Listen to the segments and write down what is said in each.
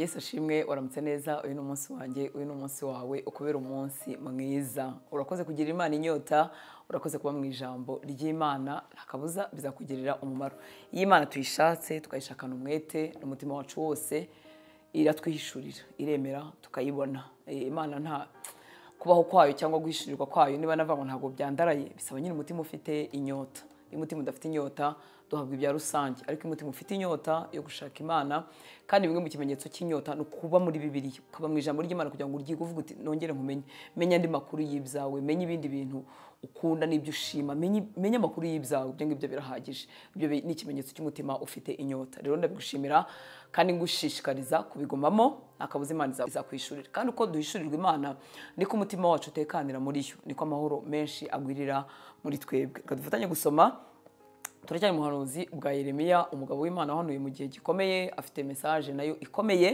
yesu ashimwe uramutse neza uyu ni umunsi wanjye uyu ni umunsi wawe ukubera umunsi mwiza urakoze kugira imana inyota urakoze kuba mu ijambo ry'imana akabuza bizakugirira umumaro iyi mana tuyishatse tukayishakana umwete n'umutima wacu wose iratwihishurira iremera tukayibona eh, imana nta kubaho kwayo cyangwa guhishurirwa kwayo niba nava ntabwo byandaraye bisaba nyine umutima ufite inyota iyo umutima udafite inyota duhabwa ibya rusange ariko iyo umutima ufite inyota yo gushaka imana kandi bimwe mu kimenyetso cy'inyota ni ukuba muri bibiri ukaba mu ijambo ry'imana kugira ngo uryige uvuga uti nongere nkumenye menya andi makuru y'ibyawe menya ibindi bintu ukunda n'ibyo ushima menya amakuru y'ibyawe ibyo ngibyo birahagije ibyo ni ikimenyetso cy'umutima ufite inyota rero ndabigushimira kandi ngushishikariza kubigumamo akabuze imana izakwishurira kandi uko duhishurirwa imana niko umutima wacu utekanira muri yo niko amahoro menshi agwirira muri twebwe reka dufatanye gusoma turacyari muhanuzi bwa Yeremiya umugabo w'imana wahanuye mu gihe gikomeye afite mesaje nayo ikomeye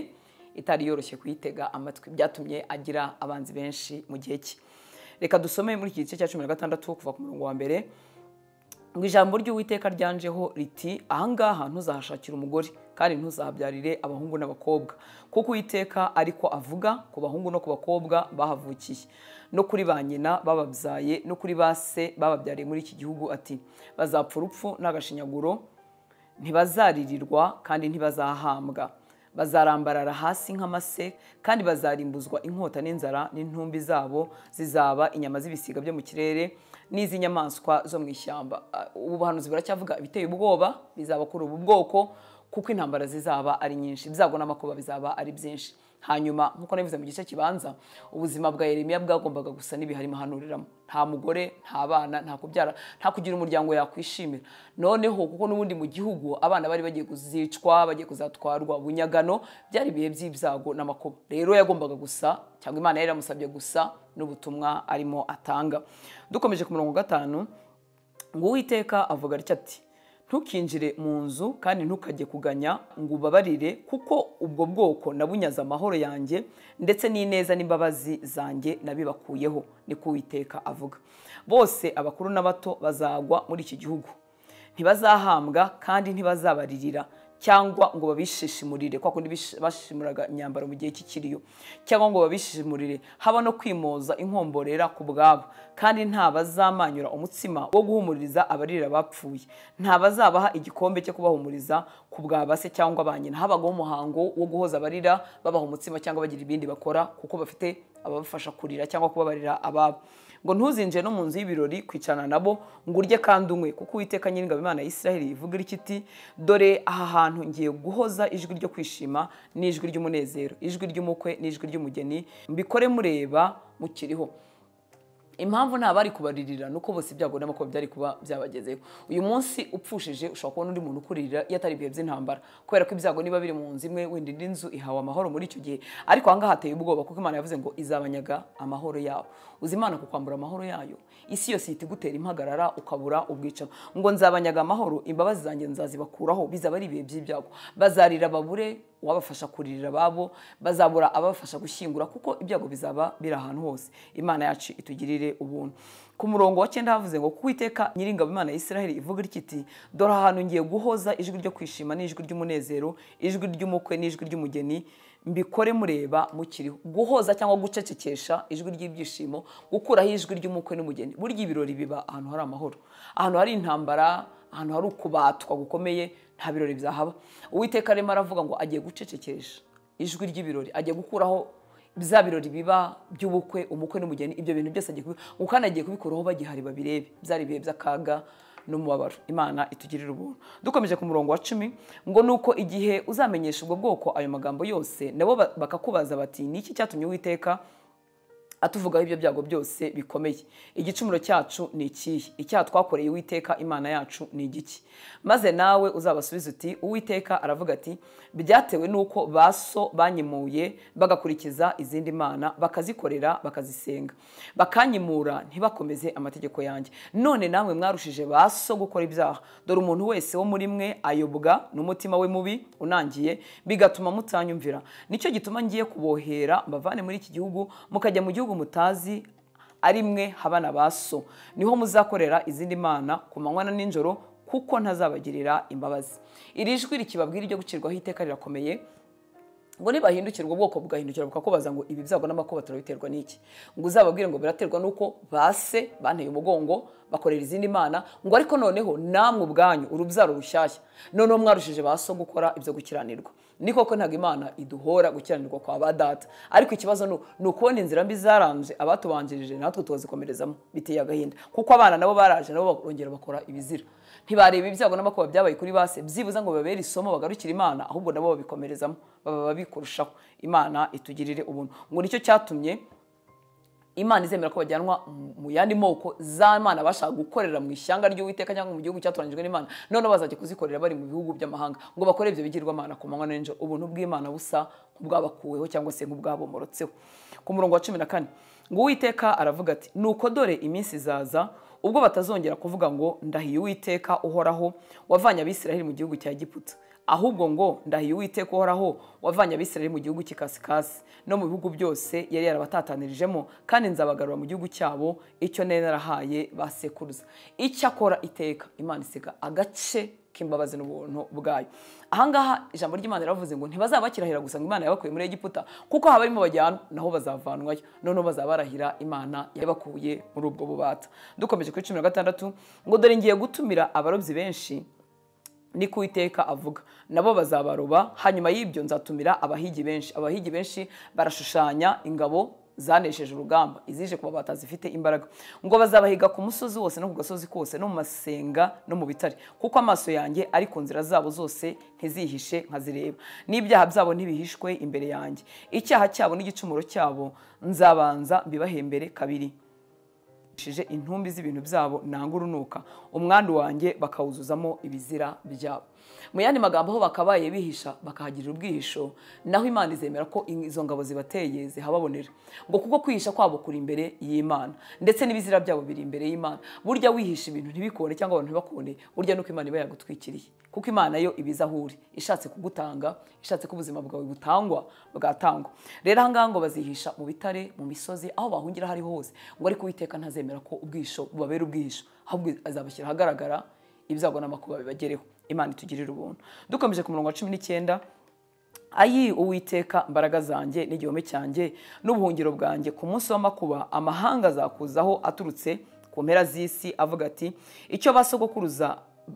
itari yoroshye kuyitega amatwi byatumye agira abanzi benshi mu gihe cye reka dusome muri iki gice cya cumi na gatandatu kuva ku murongo wa mbere ngo ijambo ry'uwiteka ryanjeho riti ahangaha ntuzahashakire umugore kandi ntuzabyarire abahungu n'abakobwa kuko uwiteka ariko avuga ku bahungu no ku bakobwa bahavukiye no kuri ba nyina bababyaye no kuri ba se bababyariye muri iki gihugu ati bazapfa urupfu n'agashinyaguro ntibazaririrwa kandi ntibazahambwa bazarambarara hasi nk'amase kandi bazarimbuzwa inkota n'inzara n'intumbi zabo zizaba inyama z'ibisiga byo mu kirere n’izi nyamaswa zo mu ishyamba ubu uh, buhanuzi buracyavuga ibiteye ubwoba bizaba kuri ubu bwoko kuko intambara zizaba ari nyinshi ibyago n'amakuba bizaba ari byinshi hanyuma nk'uko nabivuze mu gice kibanza ubuzima bwa Yeremiya bwagombaga gusa n'ibihari mahanureramo nta mugore nta bana nta kubyara nta kugira umuryango yakwishimira noneho kuko n'ubundi mu gihugu abana bari bagiye kuzicwa bagiye kuzatwarwa bunyagano byari ibihe by'ibyago n'amakuba rero yagombaga gusa cyangwa imana yari yamusabye gusa n'ubutumwa arimo atanga dukomeje ku murongo gatanu ngo uwiteka avuga atya ati ntukinjire mu nzu kandi ntukajye kuganya ngo ubabarire kuko ubwo bwoko nabunyaze amahoro yanjye ndetse n'ineza n'imbabazi zanjye nabibakuyeho ni kuwiteka avuga bose abakuru n'abato bazagwa muri iki gihugu ntibazahambwa kandi ntibazabaririra cyangwa ngo babishishimurire kwa kundi bashishimuraga imyambaro mu gihe cy'ikiriyo cyangwa ngo babishishimurire haba no kwimoza inkomborera ku bwabo kandi nta bazamanyura umutsima wo guhumuriza abarira bapfuye nta bazabaha igikombe cyo kubahumuriza ku bwaba se cyangwa ba nyina habagaho umuhango wo guhoza abarira babaha umutsima cyangwa bagira ibindi bakora kuko bafite ababafasha kurira cyangwa kubabarira ababo ngo ntuzinjire no mu nzu y'ibirori kwicarana nabo ngo urye kandi umwe kuko uwiteka nyir'ingabo imana y'isiraheli ivuga iri dore aha hantu ngiye guhoza ijwi ryo kwishima n'ijwi ry'umunezero ijwi ry'umukwe n'ijwi ry'umugeni mbikore mureba mukiriho impamvu nta bari kubaririra ni uko bose ibyago n'amakuba byari kuba byabagezeho uyu munsi upfushije ushobora kubona undi muntu ukuririra iyo atari ibihe by'intambara kubera ko ibyago niba biri mu nzu imwe wenda indi nzu ihawe amahoro muri icyo gihe ariko aha hateye ubwoba kuko imana yavuze ngo izabanyaga amahoro yabo uzi imana kukwambura amahoro yayo isi yose ihita igutera impagarara ukabura ubwicamo ngo nzabanyaga amahoro imbabazi zanjye nzazibakuraho bizaba ari ibihe by'ibyago bazarira babure uwabafasha kuririra ababo bazabura abafasha gushyingura kuko ibyago bizaba biri ahantu hose imana yacu itugirire ubuntu ku murongo wa cyenda havuze ngo kuwiteka nyiringabo imana ya israheli ivuga iti dore ahantu ngiye guhoza ijwi ryo kwishima n'ijwi ry'umunezero ijwi ry'umukwe n'ijwi ry'umugeni mbikore mureba mukiriho guhoza cyangwa gucecekesha ijwi ry'ibyishimo gukuraho ijwi ry'umukwe n'umugeni burya ibirori biba ahantu hari amahoro ahantu hari intambara ahantu hari ukubatwa gukomeye nta birori byahaba uwiteka arimo aravuga ngo agiye gucecekesha ijwi ry'ibirori agiye gukuraho bya birori biba by'ubukwe umukwe n'umugeni ibyo bintu byose agiye kubikora kandi agiye kubikuraho bagihari babirebe byari ibihe by'akaga n'umubabaro imana itugirira ubuntu dukomeje ku murongo wa cumi ngo ni uko igihe uzamenyesha ubwo bwoko ayo magambo yose nabo bakakubaza bati ni iki cyatumye uwiteka atuvugaho ibyo byago byose bikomeye igicumuro cyacu ni ikihe icyaha twakoreye uwiteka imana yacu ni igiki maze nawe uzabasubiza uti uwiteka aravuga ati byatewe n'uko baso banyimuye bagakurikiza izindi mana bakazikorera bakazisenga bakanyimura ntibakomeze amategeko yanjye none namwe mwarushije baso gukora ibyaha dore umuntu wese wo muri mwe ayobwa n'umutima we mubi unangiye bigatuma mutanyumvira nicyo gituma ngiye kubohera mbavane muri iki gihugu mukajya mu gihugu nubwo mutazi ari mwe habana ba so niho muzakorera izindi mana ku manywa na nijoro kuko ntazabagirira imbabazi iri jwi rikibabwira iryo gucirwaho iteka rirakomeye ngo nibahindukirwa ubwoko bugahindukira bukakubaza ngo ibi byago n'amakuba turabiterwa n'iki ngo uzababwire ngo biraterwa n'uko base banteye umugongo bakorera izindi mana ngo ariko noneho namwe ubwanyu urubyaro rushyashya noneho mwarushije ba so gukora ibyo gukiranirwa ni koko ntabwo imana iduhora gukiranirwa kwa ba data ariko ikibazo ni ukubona inzira mbi zarambye abatubanjirije natwe tukazikomerezamo biteye agahinda kuko abana nabo baraje nabo bongera bakora ibizira ntibareba ibyago n'amakuba byabaye kuri base byibuze ngo babere isomo bagarukire imana ahubwo nabo babikomerezamo baba babikurushaho imana itugirire ubuntu ngo nicyo cyatumye imana izemera ko bajyanwa mu yandi moko zamana mana bashaka gukorera mu ishyanga ry'uwiteka cyangwa mu gihugu cyatoranyijwe n'imana noneho bazajya kuzikorera bari mu bihugu by'amahanga ngo bakore ibyo bigirwamana ku manywa n'ijoro ubuntu bw'imana busa nk'ubwabakuweho cyangwa se nk'ubwabomorotseho ku murongo wa cumi na kane ngo uwiteka aravuga ati nuko dore iminsi izaza ubwo batazongera kuvuga ngo ndahiye uwiteka uhoraho wavanye abisiraheli mu gihugu cya giputa ahubwo ngo ndahiye uwiteka uhoraho wavanye abisirayeli mu gihugu cy'ikasikasi no mu bihugu byose yari yarabatataniririjemo kandi nzabagarura mu gihugu cyabo icyo nari narahaye basekuruza icyakora iteka imana isiga agace k'imbabazi n'ubuntu bwayo ahangaha ijambo ry'imana riravuze ngo ntibazabakirahira gusa ngo imana yabakuye muri egiputa kuko haba barimo bajyana naho bazavanwayo noneho barahira imana yabakuye muri ubwo bubata dukomeje kuri cumi na gatandatu ngo dore ngiye gutumira abarobyi benshi niko iteka avuga nabo bazabaroba hanyuma y'ibyo nzatumira abahigi benshi abahigi benshi barashushanya ingabo zanesheje urugamba izije kuba batazifite imbaraga ngo bazabahiga ku musozi wose no ku gasozi kose no mu masenga no mu bitare kuko amaso yanjye ari ku nzira zabo zose ntizihishe nkazireba n'ibyaha byabo ntibihishwe imbere yanjye icyaha cyabo n'igicumuro cyabo nzabanza mbibahembere kabiri intumbi z'ibintu byabo nta urunuka umwandu wanjye bakawuzuzamo ibizira byabo mu yandi magambo aho bakabaye bihisha bakahagirira ubwihisho naho imana izemera ko izo ngabo zibateye zihababonera ngo kuko kwihisha kwabo kuri imbere y'imana ndetse n'ibizira byabo biri imbere y'imana burya wihisha ibintu ntibikubone cyangwa abantu ntibakubone burya nuko imana iba yagutwikiriye kuko imana yo ibiza aho uri ishatse kugutanga ishatse ko ubuzima bwawe butangwa bwatangwa rero ahangaha ngo bazihisha mu bitare mu misozi aho bahungira aho ariho hose ngo ariko uwiteka ntazemera ko ubwisho bubabera ubwihisho ahubwo azabashyira ahagaragara ibyago n'amakuba bibagereho imana itugirira ubuntu dukomeje ku murongo wa cumi n'icyenda ayi uwiteka imbaraga zanjye n'igihome cyanjye n'ubuhungiro bwanjye ku munsi w'amakuba amahanga azakuzaho aturutse ku mpera z'isi avuga ati icyo basogokuruza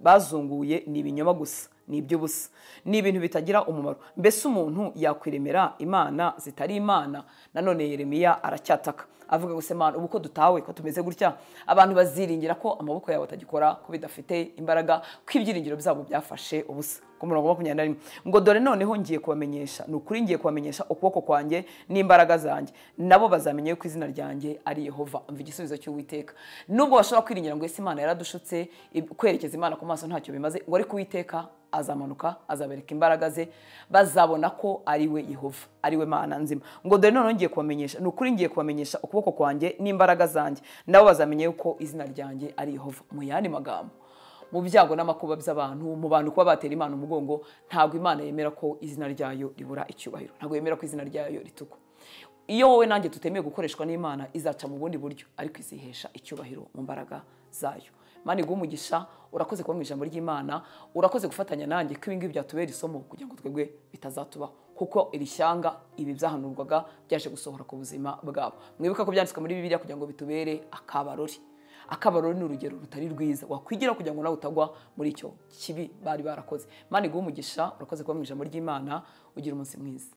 bazunguye ni ibinyoma gusa ni iby'ubusa ni ibintu bitagira umumaro mbese umuntu yakwiremera imana zitari imana nanone yeremiya aracyataka avuga gusa mana ubu ko dutawe ko tumeze gutya abantu baziringira ko amaboko yabo atagikora ko bidafite imbaraga ko ibyiringiro byabo byafashe ubusa ku murongo wa makumyabiri na rimwe ngo dore noneho ngiye kubamenyesha ni ukuri ngiye kubamenyesha ukuboko kwanjye n'imbaraga zanjye nabo bazamenye ko izina ryanjye ari yehova mva igisubizo cy'uwiteka nubwo bashobora kwiringira ngo ese imana yaradushutse kwerekeza imana ku maso ntacyo bimaze ngo ariko uwiteka azamanuka azabereka imbaraga ze bazabona ko ari we yehova ari we mana nzima ngo dore noneho ngiye kubamenyesha ni ukuri ngiye kubamenyesha ukuboko ukuboko kwanjye n'imbaraga zanjye nabo bazamenye yuko izina ryanjye ari Yehova mu yandi magambo mu byago n'amakuba by'abantu mu bantu kuba batera imana umugongo ntabwo imana yemera ko izina ryayo ribura icyubahiro ntabwo yemera ko izina ryayo rituku iyo wowe nanjye tutemeye gukoreshwa n'imana izaca mu bundi buryo ariko izihesha icyubahiro mu mbaraga zayo mani umugisha urakoze kuba mu ijambo ry'imana urakoze gufatanya nanjye ko ibingibi byatubera isomo kugira ngo twebwe bitazatubaho kuko iri shyanga ibi byahanurwaga byaje gusohora ku buzima bwabo mwibuka ko byanditswe muri bibiriya kugira ngo bitubere akabarori akabarori ni urugero rutari rwiza wakwigira kugira ngo nawe utagwa muri icyo kibi bari barakoze mani umugisha urakoze kuba mu ijambo ry'imana ugira umunsi mwiza